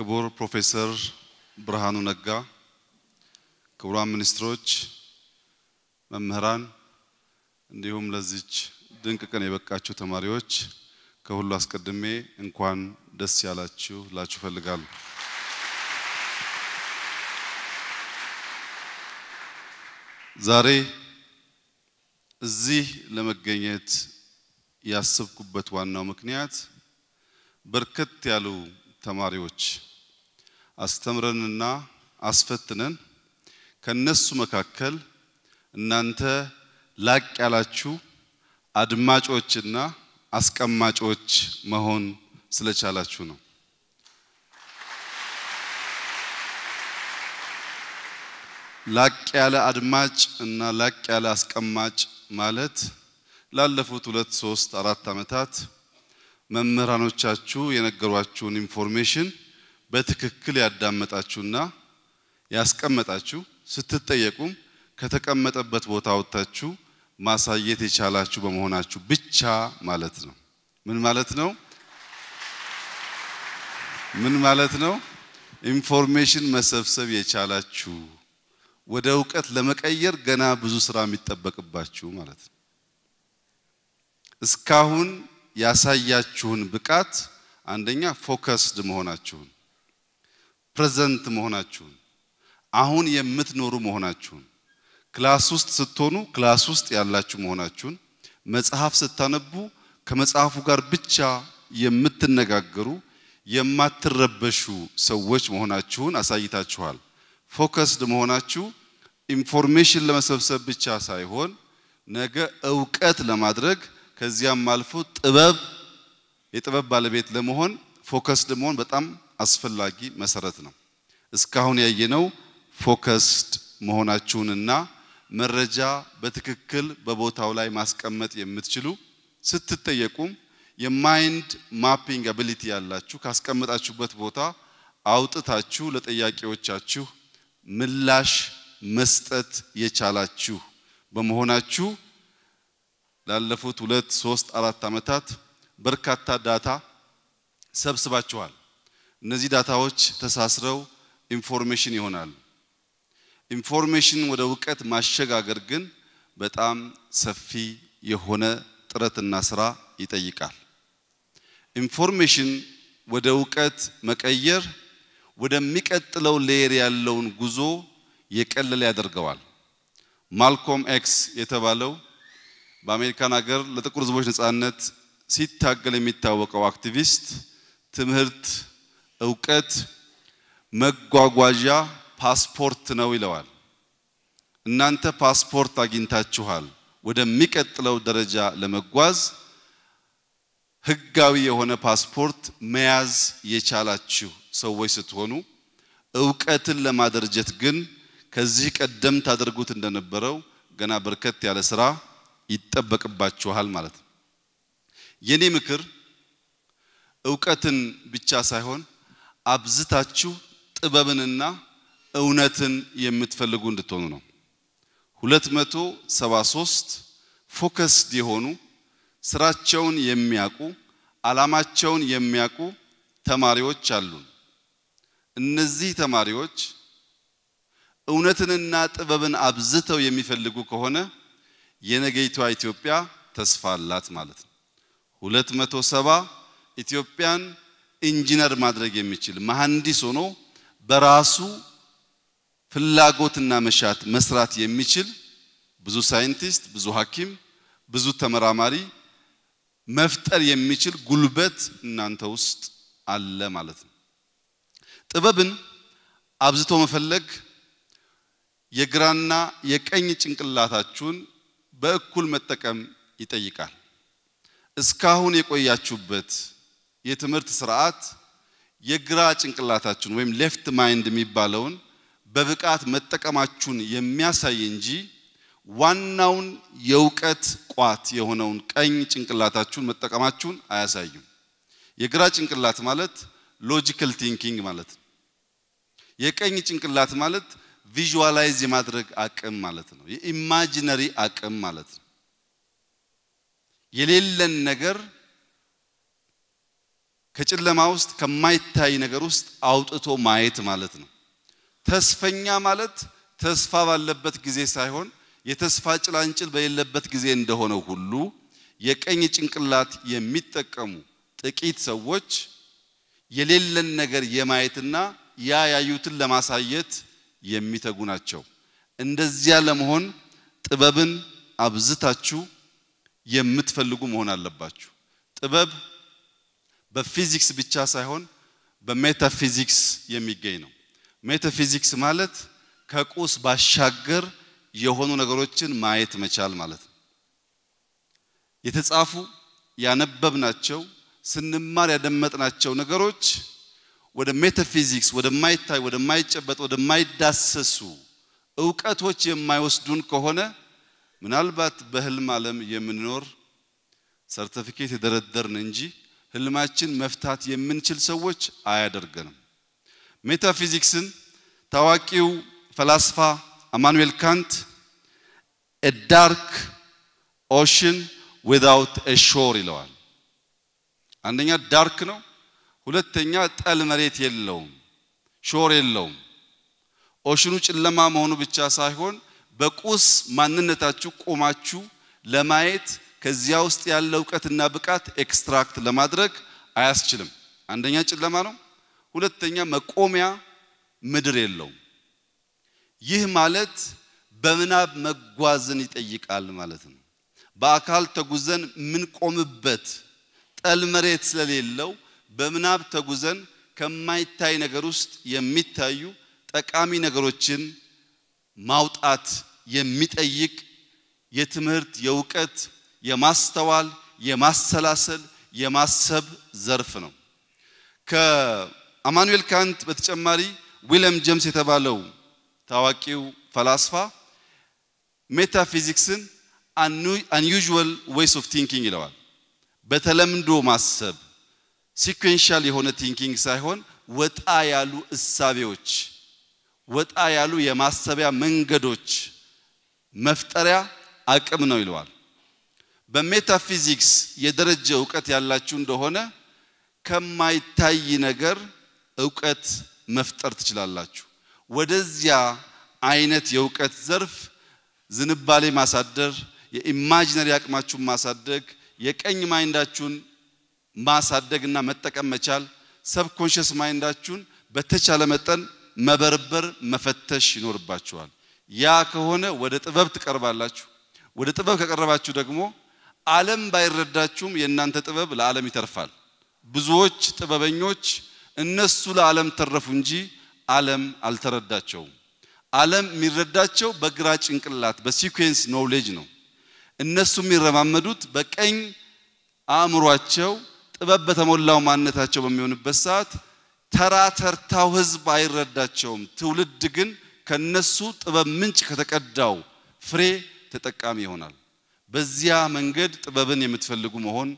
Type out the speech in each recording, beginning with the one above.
ክቡር ፕሮፌሰር ብርሃኑ ነጋ፣ ክቡራን ሚኒስትሮች፣ መምህራን እንዲሁም ለዚች ድንቅ ቀን የበቃችሁ ተማሪዎች ከሁሉ አስቀድሜ እንኳን ደስ ያላችሁ ላችሁ ፈልጋለሁ። ዛሬ እዚህ ለመገኘት ያሰብኩበት ዋናው ምክንያት በርከት ያሉ ተማሪዎች አስተምረንና አስፈትነን ከነሱ መካከል እናንተ ላቅ ያላችሁ አድማጮችና አስቀማጮች መሆን ስለቻላችሁ ነው። ላቅ ያለ አድማጭ እና ላቅ ያለ አስቀማጭ ማለት ላለፉት ሁለት ሶስት አራት ዓመታት መምህራኖቻችሁ የነገሯችሁን ኢንፎርሜሽን በትክክል ያዳመጣችሁና ያስቀመጣችሁ ስትጠየቁም ከተቀመጠበት ቦታ ወጥታችሁ ማሳየት የቻላችሁ በመሆናችሁ ብቻ ማለት ነው። ምን ማለት ነው? ምን ማለት ነው? ኢንፎርሜሽን መሰብሰብ የቻላችሁ ወደ እውቀት ለመቀየር ገና ብዙ ስራ የሚጠበቅባችሁ ማለት ነው። እስካሁን ያሳያችሁን ብቃት አንደኛ ፎከስድ መሆናችሁን ፕሬዘንት መሆናችሁን አሁን የምትኖሩ መሆናችሁን ክላስ ውስጥ ስትሆኑ ክላስ ውስጥ ያላችሁ መሆናችሁን መጽሐፍ ስታነቡ ከመጽሐፉ ጋር ብቻ የምትነጋገሩ የማትረበሹ ሰዎች መሆናችሁን አሳይታችኋል። ፎከስድ መሆናችሁ ኢንፎርሜሽን ለመሰብሰብ ብቻ ሳይሆን ነገ እውቀት ለማድረግ ከዚያም አልፎ ጥበብ የጥበብ ባለቤት ለመሆን ፎከስድ መሆን በጣም አስፈላጊ መሰረት ነው። እስካሁን ያየነው ፎከስድ መሆናችሁንና መረጃ በትክክል በቦታው ላይ ማስቀመጥ የምትችሉ ስትጠየቁም የማይንድ ማፒንግ አቢሊቲ ያላችሁ ካስቀመጣችሁበት ቦታ አውጥታችሁ ለጠያቂዎቻችሁ ምላሽ መስጠት የቻላችሁ በመሆናችሁ ላለፉት ሁለት ሶስት አራት ዓመታት በርካታ ዳታ ሰብስባችኋል። እነዚህ ዳታዎች ተሳስረው ኢንፎርሜሽን ይሆናል። ኢንፎርሜሽን ወደ እውቀት ማሸጋገር ግን በጣም ሰፊ የሆነ ጥረትና ስራ ይጠይቃል። ኢንፎርሜሽን ወደ እውቀት መቀየር ወደሚቀጥለው ሌየር ያለውን ጉዞ የቀለለ ያደርገዋል። ማልኮም ኤክስ የተባለው በአሜሪካን ሀገር ለጥቁር ህዝቦች ነፃነት ሲታገል የሚታወቀው አክቲቪስት ትምህርት እውቀት መጓጓዣ ፓስፖርት ነው ይለዋል። እናንተ ፓስፖርት አግኝታችኋል። ወደሚቀጥለው ደረጃ ለመጓዝ ህጋዊ የሆነ ፓስፖርት መያዝ የቻላችሁ ሰዎች ስትሆኑ እውቀትን ለማደረጀት ግን ከዚህ ቀደም ታደርጉት እንደነበረው ገና በርከት ያለ ስራ ይጠበቅባችኋል ማለት ነው። የኔ ምክር እውቀትን ብቻ ሳይሆን አብዝታችሁ ጥበብንና እውነትን የምትፈልጉ እንድትሆኑ ነው። 273 ፎከስድ የሆኑ ስራቸውን የሚያውቁ አላማቸውን የሚያውቁ ተማሪዎች አሉን። እነዚህ ተማሪዎች እውነትንና ጥበብን አብዝተው የሚፈልጉ ከሆነ የነገይቷ ኢትዮጵያ ተስፋ አላት ማለት ነው። 270 ኢትዮጵያን ኢንጂነር ማድረግ የሚችል መሐንዲስ ሆኖ በራሱ ፍላጎትና መሻት መስራት የሚችል ብዙ ሳይንቲስት፣ ብዙ ሐኪም፣ ብዙ ተመራማሪ መፍጠር የሚችል ጉልበት እናንተ ውስጥ አለ ማለት ነው። ጥበብን አብዝቶ መፈለግ የግራና የቀኝ ጭንቅላታችሁን በእኩል መጠቀም ይጠይቃል። እስካሁን የቆያችሁበት የትምህርት ስርዓት የግራ ጭንቅላታችሁን ወይም ሌፍት ማይንድ የሚባለውን በብቃት መጠቀማችሁን የሚያሳይ እንጂ ዋናውን የእውቀት ቋት የሆነውን ቀኝ ጭንቅላታችሁን መጠቀማችሁን አያሳዩም። የግራ ጭንቅላት ማለት ሎጂካል ቲንኪንግ ማለት ነው። የቀኝ ጭንቅላት ማለት ቪዥዋላይዝ የማድረግ አቅም ማለት ነው። የኢማጂነሪ አቅም ማለት ነው። የሌለን ነገር ከጨለማ ውስጥ ከማይታይ ነገር ውስጥ አውጥቶ ማየት ማለት ነው። ተስፈኛ ማለት ተስፋ ባለበት ጊዜ ሳይሆን የተስፋ ጭላንጭል በሌለበት ጊዜ እንደሆነ ሁሉ የቀኝ ጭንቅላት የሚጠቀሙ ጥቂት ሰዎች የሌለን ነገር የማየትና ያ ያዩትን ለማሳየት የሚተጉ ናቸው። እንደዚያ ለመሆን ጥበብን አብዝታችሁ የምትፈልጉ መሆን አለባችሁ። ጥበብ በፊዚክስ ብቻ ሳይሆን በሜታፊዚክስ የሚገኝ ነው። ሜታፊዚክስ ማለት ከቁስ ባሻገር የሆኑ ነገሮችን ማየት መቻል ማለት ነው። የተጻፉ ያነበብናቸው ስንማር ያደመጥናቸው ነገሮች ወደ ሜታፊዚክስ ወደማይታይ ወደማይጨበጥ ወደማይዳሰሱ እውቀቶች የማይወስዱን ከሆነ ምናልባት በህልም ዓለም የምንኖር ሰርተፊኬት የደረደርን እንጂ ህልማችን መፍታት የምንችል ሰዎች አያደርገንም። ሜታፊዚክስን ታዋቂው ፈላስፋ አማኑኤል ካንት ኤ ዳርክ ኦሽን ዊዛውት ኤ ሾር ይለዋል። አንደኛ ዳርክ ነው፣ ሁለተኛ ጠል መሬት የለውም፣ ሾር የለውም። ኦሽኑ ጨለማ መሆኑ ብቻ ሳይሆን በቁስ ማንነታችሁ ቆማችሁ ለማየት ከዚያ ውስጥ ያለ እውቀትና ብቃት ኤክስትራክት ለማድረግ አያስችልም። አንደኛ ጨለማ ነው፣ ሁለተኛ መቆሚያ ምድር የለውም። ይህ ማለት በምናብ መጓዝን ይጠይቃል ማለት ነው። በአካል ተጉዘን የምንቆምበት ጠል መሬት ስለሌለው በምናብ ተጉዘን ከማይታይ ነገር ውስጥ የሚታዩ ጠቃሚ ነገሮችን ማውጣት የሚጠይቅ የትምህርት የእውቀት የማስተዋል፣ የማሰላሰል፣ የማሰብ ዘርፍ ነው። ከአማኑኤል ካንት በተጨማሪ ዊሊያም ጀምስ የተባለው ታዋቂው ፈላስፋ ሜታፊዚክስን አንዩዥዋል ዌይስ ኦፍ ቲንኪንግ ይለዋል። በተለምዶ ማሰብ ሲኩዌንሻል የሆነ ቲንኪንግ ሳይሆን ወጣ ያሉ እሳቤዎች፣ ወጣ ያሉ የማሰቢያ መንገዶች መፍጠሪያ አቅም ነው ይለዋል። በሜታፊዚክስ የደረጀ እውቀት ያላችሁ እንደሆነ ከማይታይ ነገር እውቀት መፍጠር ትችላላችሁ። ወደዚያ አይነት የእውቀት ዘርፍ ዝንባሌ ማሳደር፣ የኢማጂነሪ አቅማችሁን ማሳደግ፣ የቀኝ ማይንዳችሁን ማሳደግ እና መጠቀም መቻል፣ ሰብኮንሽስ ማይንዳችሁን በተቻለ መጠን መበርበር፣ መፈተሽ ይኖርባችኋል። ያ ከሆነ ወደ ጥበብ ትቀርባላችሁ። ወደ ጥበብ ከቀረባችሁ ደግሞ ዓለም ባይረዳችሁም የእናንተ ጥበብ ለዓለም ይተርፋል። ብዙዎች ጥበበኞች እነሱ ለዓለም ተረፉ እንጂ ዓለም አልተረዳቸውም። ዓለም የሚረዳቸው በግራ ጭንቅላት በሲኩዌንስ ኖውሌጅ ነው። እነሱ የሚረማመዱት በቀኝ አእምሯቸው ጥበብ በተሞላው ማንነታቸው በሚሆንበት ሰዓት ተራ ተርታው ህዝብ አይረዳቸውም። ትውልድ ግን ከነሱ ጥበብ ምንጭ ከተቀዳው ፍሬ ተጠቃሚ ይሆናል። በዚያ መንገድ ጥበብን የምትፈልጉ መሆን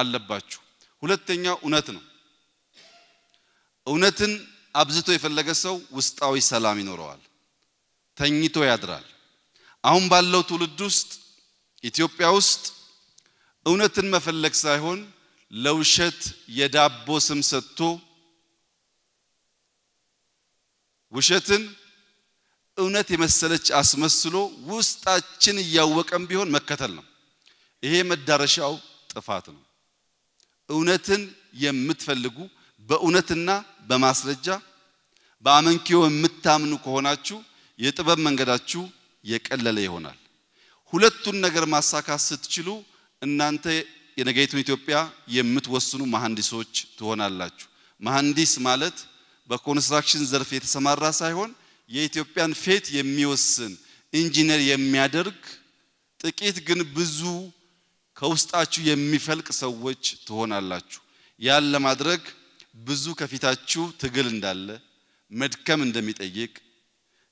አለባችሁ። ሁለተኛው እውነት ነው። እውነትን አብዝቶ የፈለገ ሰው ውስጣዊ ሰላም ይኖረዋል፣ ተኝቶ ያድራል። አሁን ባለው ትውልድ ውስጥ ኢትዮጵያ ውስጥ እውነትን መፈለግ ሳይሆን ለውሸት የዳቦ ስም ሰጥቶ ውሸትን እውነት የመሰለች አስመስሎ ውስጣችን እያወቀም ቢሆን መከተል ነው። ይሄ መዳረሻው ጥፋት ነው። እውነትን የምትፈልጉ በእውነትና በማስረጃ በአመንኪዮ የምታምኑ ከሆናችሁ የጥበብ መንገዳችሁ የቀለለ ይሆናል። ሁለቱን ነገር ማሳካት ስትችሉ እናንተ የነገይቱን ኢትዮጵያ የምትወስኑ መሐንዲሶች ትሆናላችሁ። መሐንዲስ ማለት በኮንስትራክሽን ዘርፍ የተሰማራ ሳይሆን የኢትዮጵያን ፌት የሚወስን ኢንጂነር የሚያደርግ ጥቂት ግን ብዙ ከውስጣችሁ የሚፈልቅ ሰዎች ትሆናላችሁ። ያን ለማድረግ ብዙ ከፊታችሁ ትግል እንዳለ፣ መድከም እንደሚጠይቅ፣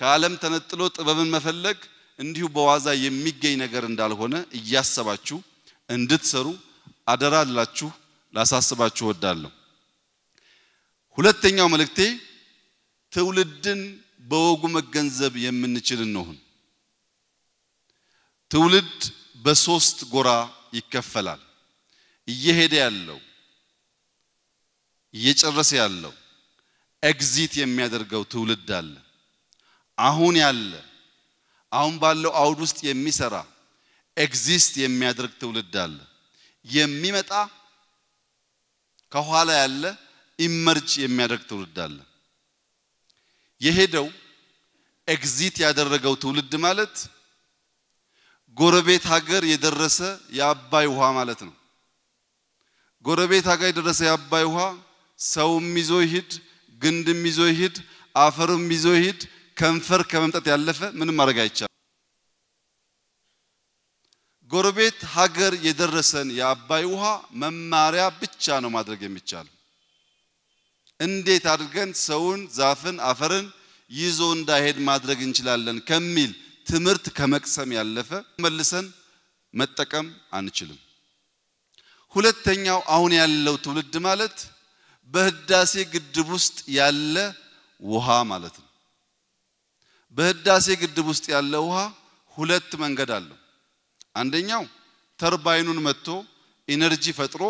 ከዓለም ተነጥሎ ጥበብን መፈለግ እንዲሁ በዋዛ የሚገኝ ነገር እንዳልሆነ እያሰባችሁ እንድትሰሩ አደራ ላሳስባችሁ እወዳለሁ። ሁለተኛው መልእክቴ ትውልድን በወጉ መገንዘብ የምንችል እንሁን። ትውልድ በሶስት ጎራ ይከፈላል። እየሄደ ያለው እየጨረሰ ያለው ኤግዚት የሚያደርገው ትውልድ አለ። አሁን ያለ አሁን ባለው አውድ ውስጥ የሚሰራ ኤግዚስት የሚያደርግ ትውልድ አለ። የሚመጣ ከኋላ ያለ ኢመርጅ የሚያደርግ ትውልድ አለ። የሄደው ኤግዚት ያደረገው ትውልድ ማለት ጎረቤት ሀገር የደረሰ የአባይ ውሃ ማለት ነው። ጎረቤት ሀገር የደረሰ የአባይ ውሃ ሰውም ይዞ ይሂድ፣ ግንድም ይዞ ይሂድ፣ አፈርም ይዞ ይሂድ፣ ከንፈር ከመምጠት ያለፈ ምንም ማድረግ አይቻልም። ጎረቤት ሀገር የደረሰን የአባይ ውሃ መማሪያ ብቻ ነው ማድረግ የሚቻለው። እንዴት አድርገን ሰውን፣ ዛፍን፣ አፈርን ይዞ እንዳይሄድ ማድረግ እንችላለን ከሚል ትምህርት ከመቅሰም ያለፈ መልሰን መጠቀም አንችልም። ሁለተኛው አሁን ያለው ትውልድ ማለት በህዳሴ ግድብ ውስጥ ያለ ውሃ ማለት ነው። በህዳሴ ግድብ ውስጥ ያለ ውሃ ሁለት መንገድ አለው። አንደኛው ተርባይኑን መጥቶ ኢነርጂ ፈጥሮ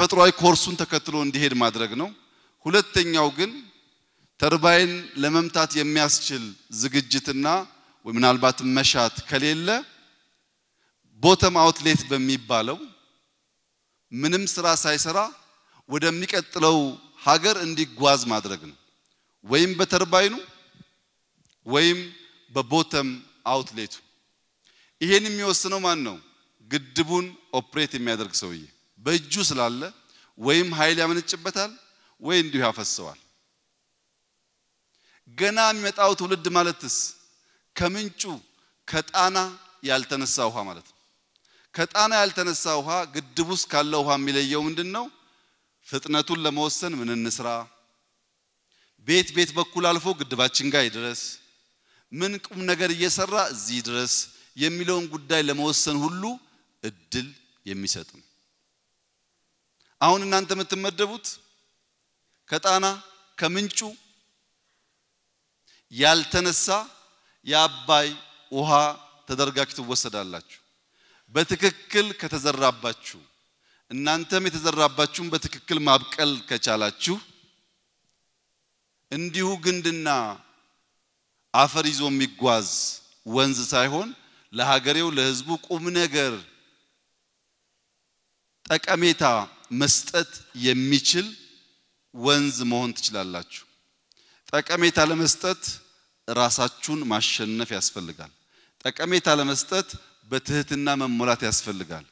ተፈጥሯዊ ኮርሱን ተከትሎ እንዲሄድ ማድረግ ነው። ሁለተኛው ግን ተርባይን ለመምታት የሚያስችል ዝግጅትና ምናልባት መሻት ከሌለ ቦተም አውትሌት በሚባለው ምንም ስራ ሳይሰራ ወደሚቀጥለው ሀገር እንዲጓዝ ማድረግ ነው። ወይም በተርባይኑ ወይም በቦተም አውትሌቱ። ይሄን የሚወስነው ማን ነው? ግድቡን ኦፕሬት የሚያደርግ ሰውዬ በእጁ ስላለ ወይም ኃይል ያመነጭበታል ወይ እንዲሁ ያፈሰዋል። ገና የሚመጣው ትውልድ ማለትስ ከምንጩ ከጣና ያልተነሳ ውሃ ማለት ነው። ከጣና ያልተነሳ ውሃ ግድብ ውስጥ ካለው ውሃ የሚለየው ምንድን ነው? ፍጥነቱን ለመወሰን ምን እንስራ፣ ቤት ቤት በኩል አልፎ ግድባችን ጋር ይድረስ፣ ምን ቁም ነገር እየሰራ እዚህ ድረስ የሚለውን ጉዳይ ለመወሰን ሁሉ እድል የሚሰጥ ነው። አሁን እናንተ የምትመደቡት ከጣና ከምንጩ ያልተነሳ የአባይ ውሃ ተደርጋችሁ ትወሰዳላችሁ። በትክክል ከተዘራባችሁ እናንተም የተዘራባችሁን በትክክል ማብቀል ከቻላችሁ እንዲሁ ግንድና አፈር ይዞ የሚጓዝ ወንዝ ሳይሆን ለሀገሬው ለሕዝቡ ቁም ነገር ጠቀሜታ መስጠት የሚችል ወንዝ መሆን ትችላላችሁ። ጠቀሜታ ለመስጠት ራሳችሁን ማሸነፍ ያስፈልጋል። ጠቀሜታ ለመስጠት በትህትና መሞላት ያስፈልጋል።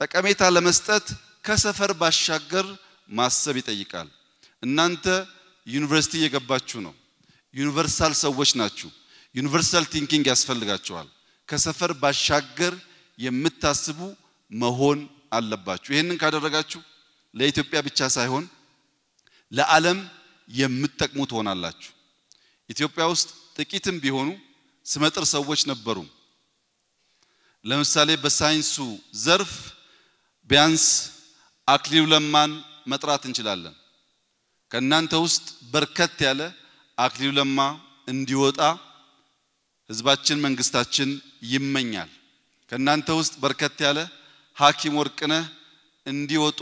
ጠቀሜታ ለመስጠት ከሰፈር ባሻገር ማሰብ ይጠይቃል። እናንተ ዩኒቨርሲቲ እየገባችሁ ነው። ዩኒቨርሳል ሰዎች ናችሁ። ዩኒቨርሳል ቲንኪንግ ያስፈልጋችኋል። ከሰፈር ባሻገር የምታስቡ መሆን አለባችሁ። ይህንን ካደረጋችሁ ለኢትዮጵያ ብቻ ሳይሆን ለዓለም የምትጠቅሙ ትሆናላችሁ። ኢትዮጵያ ውስጥ ጥቂትም ቢሆኑ ስመጥር ሰዎች ነበሩ። ለምሳሌ በሳይንሱ ዘርፍ ቢያንስ አክሊሉ ለማን መጥራት እንችላለን። ከእናንተ ውስጥ በርከት ያለ አክሊሉ ለማ እንዲወጣ ህዝባችን፣ መንግስታችን ይመኛል። ከእናንተ ውስጥ በርከት ያለ ሐኪም ወርቅነህ እንዲወጡ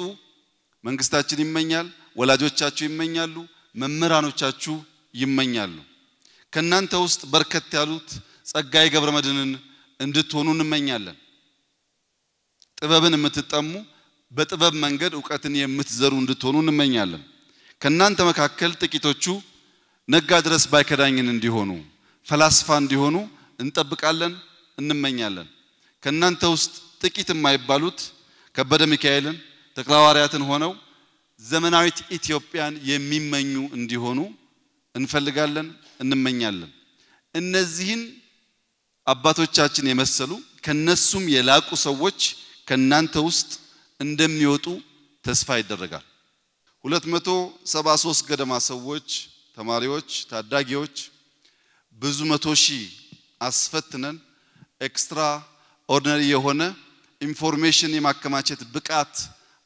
መንግስታችን ይመኛል፣ ወላጆቻችሁ ይመኛሉ፣ መምህራኖቻችሁ ይመኛሉ። ከእናንተ ውስጥ በርከት ያሉት ጸጋዬ መድንን እንድትሆኑ እንመኛለን። ጥበብን የምትጠሙ በጥበብ መንገድ እውቀትን የምትዘሩ እንድትሆኑ እንመኛለን። ከእናንተ መካከል ጥቂቶቹ ነጋ ድረስ ባይከዳኝን እንዲሆኑ ፈላስፋ እንዲሆኑ እንጠብቃለን፣ እንመኛለን። ከእናንተ ውስጥ ጥቂት የማይባሉት ከበደ ሚካኤልን ተክለሐዋርያትን ሆነው ዘመናዊት ኢትዮጵያን የሚመኙ እንዲሆኑ እንፈልጋለን፣ እንመኛለን። እነዚህን አባቶቻችን የመሰሉ ከነሱም የላቁ ሰዎች ከናንተ ውስጥ እንደሚወጡ ተስፋ ይደረጋል። 273 ገደማ ሰዎች፣ ተማሪዎች፣ ታዳጊዎች ብዙ መቶ ሺህ አስፈትነን ኤክስትራ ኦርዲነሪ የሆነ ኢንፎርሜሽን የማከማቸት ብቃት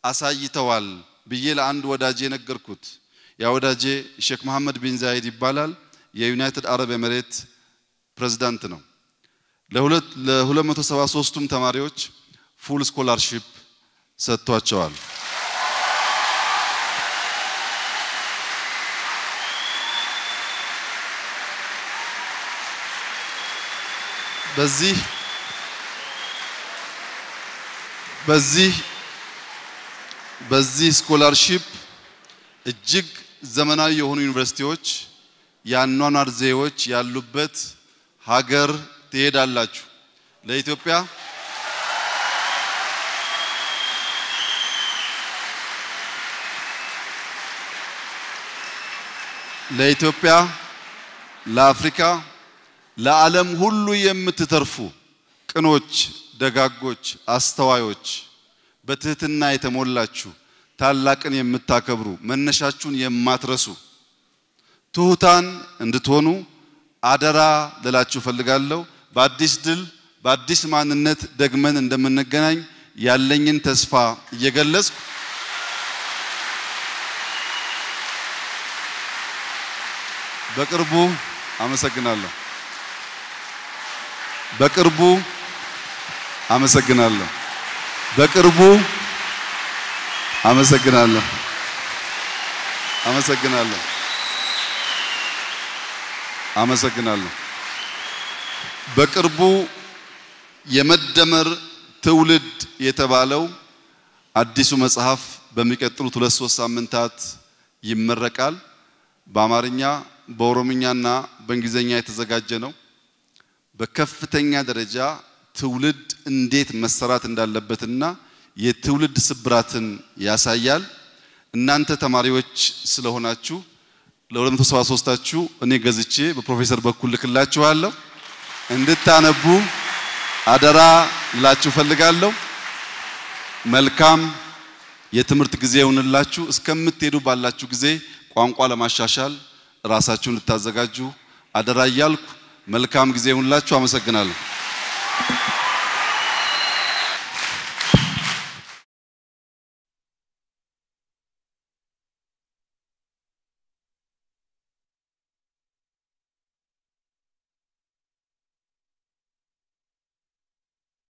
አሳይተዋል ብዬ ለአንድ ወዳጄ ነገርኩት። ያ ወዳጄ ሼክ መሐመድ ቢን ዛይድ ይባላል። የዩናይትድ አረብ ኤምሬት ፕሬዝዳንት ነው። ለ273ቱም ተማሪዎች ፉል ስኮላርሺፕ ሰጥቷቸዋል። በዚህ በዚህ በዚህ ስኮላርሺፕ እጅግ ዘመናዊ የሆኑ ዩኒቨርሲቲዎች የአኗኗር ዘዬዎች ያሉበት ሀገር ትሄዳላችሁ። ለኢትዮጵያ ለኢትዮጵያ፣ ለአፍሪካ፣ ለዓለም ሁሉ የምትተርፉ ቅኖች፣ ደጋጎች፣ አስተዋዮች በትህትና የተሞላችሁ ታላቅን የምታከብሩ መነሻችሁን የማትረሱ ትሁታን እንድትሆኑ አደራ ልላችሁ ፈልጋለሁ። በአዲስ ድል በአዲስ ማንነት ደግመን እንደምንገናኝ ያለኝን ተስፋ እየገለጽኩ በቅርቡ አመሰግናለሁ። በቅርቡ አመሰግናለሁ። በቅርቡ አመሰግናለሁ። አመሰግናለሁ። አመሰግናለሁ። በቅርቡ የመደመር ትውልድ የተባለው አዲሱ መጽሐፍ በሚቀጥሉት ሁለት ሶስት ሳምንታት ይመረቃል። በአማርኛ በኦሮምኛና በእንግሊዝኛ የተዘጋጀ ነው። በከፍተኛ ደረጃ ትውልድ እንዴት መሰራት እንዳለበትና የትውልድ ስብራትን ያሳያል። እናንተ ተማሪዎች ስለሆናችሁ ለ273ታችሁ እኔ ገዝቼ በፕሮፌሰር በኩል ልክላችኋለሁ እንድታነቡ አደራ ላችሁ ፈልጋለሁ። መልካም የትምህርት ጊዜ ይሁንላችሁ። እስከምትሄዱ ባላችሁ ጊዜ ቋንቋ ለማሻሻል ራሳችሁን ልታዘጋጁ አደራ እያልኩ መልካም ጊዜ ይሁንላችሁ። አመሰግናለሁ።